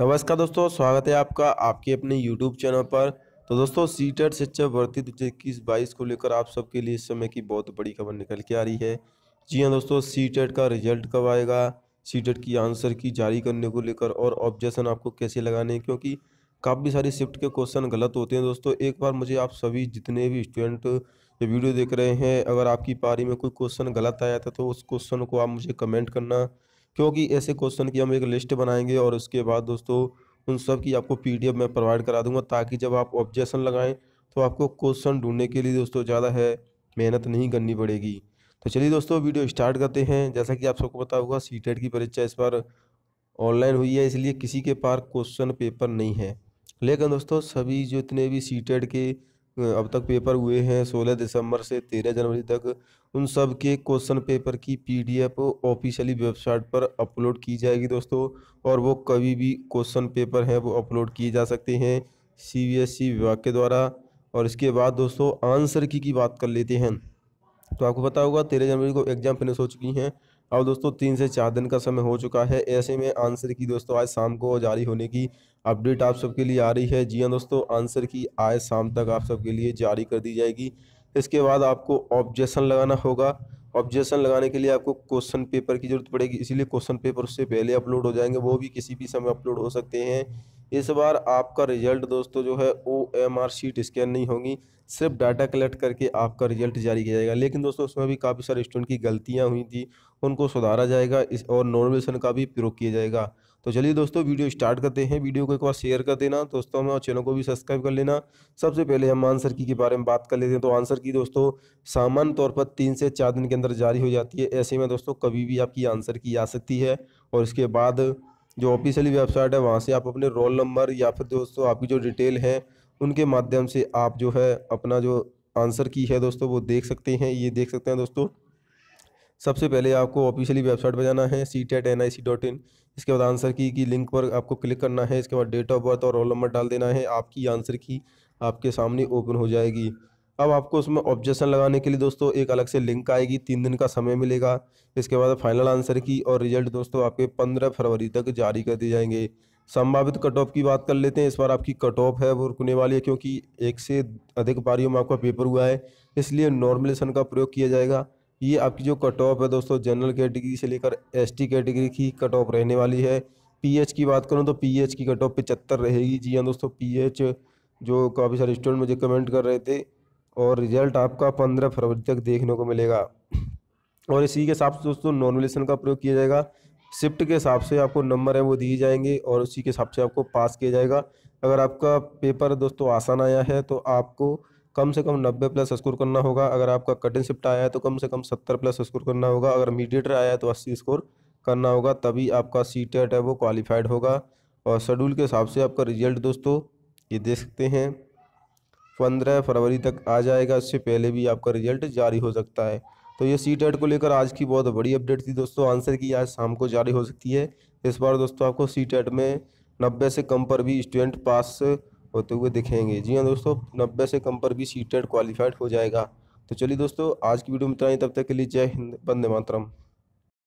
नमस्कार दोस्तों स्वागत है आपका आपके अपने यूट्यूब चैनल पर तो दोस्तों टेट शिक्षा भर्ती दो इक्कीस बाईस को लेकर आप सबके लिए इस समय की बहुत बड़ी खबर निकल के आ रही है जी हाँ दोस्तों सीटेट का रिजल्ट कब आएगा सीटेट की आंसर की जारी करने को लेकर और ऑब्जेक्शन आपको कैसे लगाने हैं क्योंकि काफ़ी सारी शिफ्ट के क्वेश्चन गलत होते हैं दोस्तों एक बार मुझे आप सभी जितने भी स्टूडेंट ये वीडियो देख रहे हैं अगर आपकी पारी में कोई क्वेश्चन गलत आया था तो उस क्वेश्चन को आप मुझे कमेंट करना क्योंकि ऐसे क्वेश्चन की हम एक लिस्ट बनाएंगे और उसके बाद दोस्तों उन सब की आपको पी मैं प्रोवाइड करा दूंगा ताकि जब आप ऑब्जेक्शन लगाएं तो आपको क्वेश्चन ढूंढने के लिए दोस्तों ज़्यादा है मेहनत नहीं करनी पड़ेगी तो चलिए दोस्तों वीडियो स्टार्ट करते हैं जैसा कि आप सबको पता होगा सी e की परीक्षा इस बार ऑनलाइन हुई है इसलिए किसी के पास क्वेश्चन पेपर नहीं है लेकिन दोस्तों सभी जो इतने भी सी e के अब तक पेपर हुए हैं 16 दिसंबर से 13 जनवरी तक उन सब के क्वेश्चन पेपर की पीडीएफ ऑफिशियली वेबसाइट पर अपलोड की जाएगी दोस्तों और वो कभी भी क्वेश्चन पेपर हैं वो अपलोड किए जा सकते हैं सीबीएसई विभाग के द्वारा और इसके बाद दोस्तों आंसर की की बात कर लेते हैं तो आपको पता होगा तेरह जनवरी को एग्ज़ाम फिनिश हो चुकी हैं अब दोस्तों तीन से चार दिन का समय हो चुका है ऐसे में आंसर की दोस्तों आज शाम को जारी होने की अपडेट आप सबके लिए आ रही है जी हाँ दोस्तों आंसर की आज शाम तक आप सबके लिए जारी कर दी जाएगी इसके बाद आपको ऑब्जेक्शन लगाना होगा ऑब्जेक्शन लगाने के लिए आपको क्वेश्चन पेपर की जरूरत पड़ेगी इसीलिए क्वेश्चन पेपर उससे पहले अपलोड हो जाएंगे वो भी किसी भी समय अपलोड हो सकते हैं इस बार आपका रिजल्ट दोस्तों जो है O M R sheet scan नहीं होगी सिर्फ डाटा कलेक्ट करके आपका रिजल्ट जारी किया जाएगा लेकिन दोस्तों उसमें भी काफ़ी सारे स्टूडेंट की गलतियाँ हुई थी उनको सुधारा जाएगा इस और नॉर्मलेशन का भी प्रयोग किया जाएगा तो चलिए दोस्तों वीडियो स्टार्ट करते हैं वीडियो को एक बार शेयर कर देना दोस्तों में और चैनल को भी सब्सक्राइब कर लेना सबसे पहले हम आंसर की के बारे में बात कर लेते हैं तो आंसर की दोस्तों सामान्य तौर पर तीन से चार दिन के अंदर जारी हो जाती है ऐसे में दोस्तों कभी भी आपकी आंसर की आ सकती है और इसके बाद जो ऑफिशियली वेबसाइट है वहाँ से आप अपने रोल नंबर या फिर दोस्तों आपकी जो डिटेल है उनके माध्यम से आप जो है अपना जो आंसर की है दोस्तों वो देख सकते हैं ये देख सकते हैं दोस्तों सबसे पहले आपको ऑफिशियली वेबसाइट पर जाना है C TET N I C dot in इसके बाद आंसर की की लिंक पर आपको क्लिक करना है इसके बाद डेट ऑफ बर्थ और रोल नंबर डाल देना है आपकी आंसर की आपके सामने ओपन हो जाएगी अब आपको उसमें ऑब्जेक्शन लगाने के लिए दोस्तों एक अलग से लिंक आएगी तीन दिन का समय मिलेगा इसके बाद फाइनल आंसर की और रिजल्ट दोस्तों आपके पंद्रह फरवरी तक जारी कर दिए जाएंगे संभावित कट ऑफ की बात कर लेते हैं इस बार आपकी कट ऑफ है वो रुकने वाली है क्योंकि एक से अधिक पारियों में आपका पेपर हुआ है इसलिए नॉर्मलेशन का प्रयोग किया जाएगा ये आपकी जो कट ऑफ है दोस्तों जनरल कैटेगरी से लेकर एसटी कैटेगरी की कट ऑफ रहने वाली है पीएच की बात करूँ तो पीएच की कट ऑफ पचहत्तर रहेगी जी हाँ दोस्तों पीएच जो काफ़ी सारे स्टूडेंट मुझे कमेंट कर रहे थे और रिजल्ट आपका पंद्रह फरवरी तक देखने को मिलेगा और इसी के हिसाब से दोस्तों नॉर्मलेशन का प्रयोग किया जाएगा शिफ्ट के हिसाब से आपको नंबर है वो दिए जाएंगे और उसी के हिसाब से आपको पास किया जाएगा अगर आपका पेपर दोस्तों आसान आया है तो आपको कम से कम 90 प्लस स्कोर करना होगा अगर आपका कठिन शिफ्ट आया है तो कम से कम 70 प्लस स्कोर करना होगा अगर मीडिएटर आया है तो 80 स्कोर करना होगा तभी आपका सी है वो क्वालिफाइड होगा और शेड्यूल के हिसाब से आपका रिजल्ट दोस्तों ये देख सकते हैं पंद्रह फरवरी तक आ जाएगा इससे पहले भी आपका रिजल्ट जारी हो सकता है तो ये सी टेट को लेकर आज की बहुत बड़ी अपडेट थी दोस्तों आंसर की आज शाम को जारी हो सकती है इस बार दोस्तों आपको सी टेट में नब्बे से कम पर भी स्टूडेंट पास होते हुए दिखेंगे जी हाँ दोस्तों नब्बे से कम पर भी सी टेट क्वालिफाइड हो जाएगा तो चलिए दोस्तों आज की वीडियो में इतना ही तब तक के लिए जय हिंद बंदे मातरम